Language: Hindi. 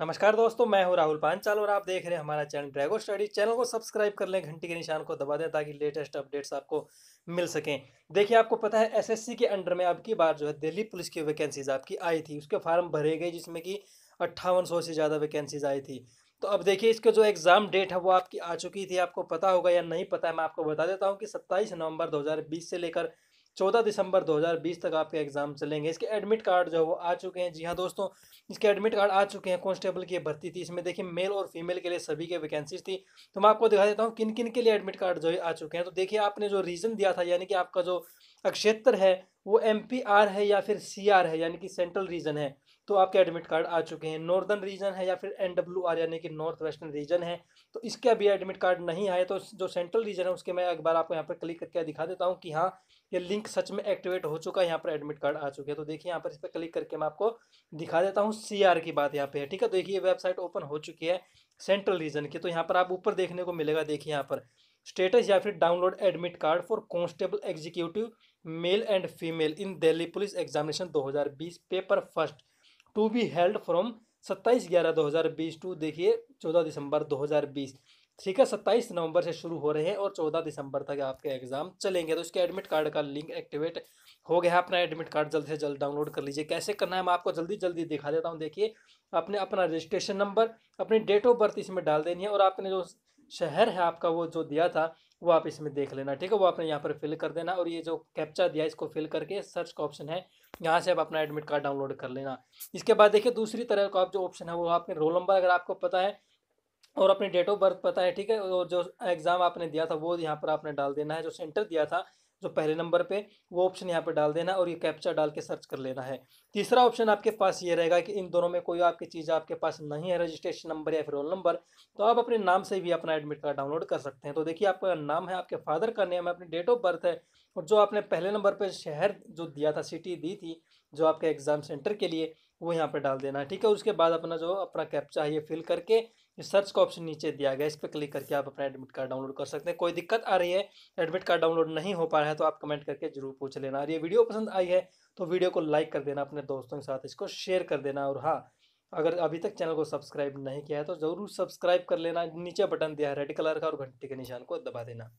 नमस्कार दोस्तों मैं हूं राहुल पांचाल और आप देख रहे हैं हमारा चैनल ड्रैगो स्टडी चैनल को सब्सक्राइब कर लें घंटी के निशान को दबा दें ताकि लेटेस्ट अपडेट्स आपको मिल सकें देखिए आपको पता है एसएससी के अंडर में आपकी बार जो है दिल्ली पुलिस की वैकेंसीज आपकी आई थी उसके फार्म भरे गए जिसमें कि अट्ठावन से ज़्यादा वैकेंसीज आई थी तो अब देखिए इसका जो एग्ज़ाम डेट है वो आपकी आ चुकी थी आपको पता होगा या नहीं पता है मैं आपको बता देता हूँ कि सत्ताईस नवंबर दो से लेकर चौदह दिसंबर 2020 तक आपके एग्जाम चलेंगे इसके एडमिट कार्ड जो है वो आ चुके हैं जी हाँ दोस्तों इसके एडमिट कार्ड आ चुके हैं कॉन्स्टेबल की भर्ती थी इसमें देखिए मेल और फीमेल के लिए सभी के वैकेंसीज थी तो मैं आपको दिखा देता हूँ किन किन के लिए एडमिट कार्ड जो है आ चुके हैं तो देखिए आपने जो रीज़न दिया था यानी कि आपका जो अक्षेत्र है वो एम है या फिर सी है यानी कि सेंट्रल रीजन है तो आपके एडमिट कार्ड आ चुके हैं नॉर्दर्न रीजन है या फिर एन डब्ल्यू आर यानी कि नॉर्थ वेस्टर्न रीजन है तो इसके अभी एडमिट कार्ड नहीं आए तो जो सेंट्रल रीजन है उसके मैं एक बार आपको यहाँ पर क्लिक करके दिखा देता हूँ कि हाँ ये लिंक सच में एक्टिवेट हो चुका है यहाँ पर एडमिट कार्ड आ चुके हैं तो देखिए यहाँ पर इस पर क्लिक करके मैं आपको दिखा देता हूँ सी की बात यहाँ पर है ठीक है तो देखिए वेबसाइट ओपन हो चुकी है सेंट्रल रीजन की तो यहाँ पर आप ऊपर देखने को मिलेगा देखिए यहाँ पर स्टेटस या फिर download admit card for constable executive male and female in Delhi police examination 2020 paper first to be held from 27 ग्यारह 2020 टू देखिए 14 दिसंबर 2020 ठीक है 27 नवंबर से शुरू हो रहे हैं और 14 दिसंबर तक आपके एग्जाम चलेंगे तो इसके एडमिट कार्ड का लिंक एक्टिवेट हो गया अपना एडमिट कार्ड जल्द से जल्द डाउनलोड कर लीजिए कैसे करना है मैं आपको जल्दी जल्दी दिखा देता हूँ देखिए अपने अपना रजिस्ट्रेशन नंबर अपनी डेट ऑफ बर्थ इसमें डाल देनी है और आपने जो शहर है आपका वो जो दिया था वो आप इसमें देख लेना ठीक है वो आपने यहाँ पर फिल कर देना और ये जो कैप्चा दिया इसको फिल करके सर्च का ऑप्शन है यहाँ से आप अपना एडमिट कार्ड डाउनलोड कर लेना इसके बाद देखिए दूसरी तरह का आप जो ऑप्शन है वो आपने रोल नंबर अगर आपको पता है और अपनी डेट ऑफ बर्थ पता है ठीक है और जो एग्ज़ाम आपने दिया था वो यहाँ पर आपने डाल देना है जो सेंटर दिया था जो पहले नंबर पे वो ऑप्शन यहाँ पे डाल देना और ये कैप्चा डाल के सर्च कर लेना है तीसरा ऑप्शन आपके पास ये रहेगा कि इन दोनों में कोई आपकी चीज़ आपके पास नहीं है रजिस्ट्रेशन नंबर या फिर रोल नंबर तो आप अपने नाम से भी अपना एडमिट कार्ड डाउनलोड कर सकते हैं तो देखिए आपका नाम है आपके फादर का नेम है अपनी डेट ऑफ बर्थ है और जो आपने पहले नंबर पर शहर जो दिया था सिटी दी थी जो आपके एग्ज़ाम सेंटर के लिए वो यहाँ पर डाल देना है ठीक है उसके बाद अपना जो अपना कैप्चा है ये फिल करके सर्च का ऑप्शन नीचे दिया गया इस पर क्लिक करके आप अपना एडमिट कार्ड डाउनलोड कर सकते हैं कोई दिक्कत आ रही है एडमिट कार्ड डाउनलोड नहीं हो पा रहा है तो आप कमेंट करके जरूर पूछ लेना और ये वीडियो पसंद आई है तो वीडियो को लाइक कर देना अपने दोस्तों के साथ इसको शेयर कर देना और हाँ अगर अभी तक चैनल को सब्सक्राइब नहीं किया है तो ज़रूर सब्सक्राइब कर लेना नीचे बटन दिया है रेड कलर का और घंटे के निशान को दबा देना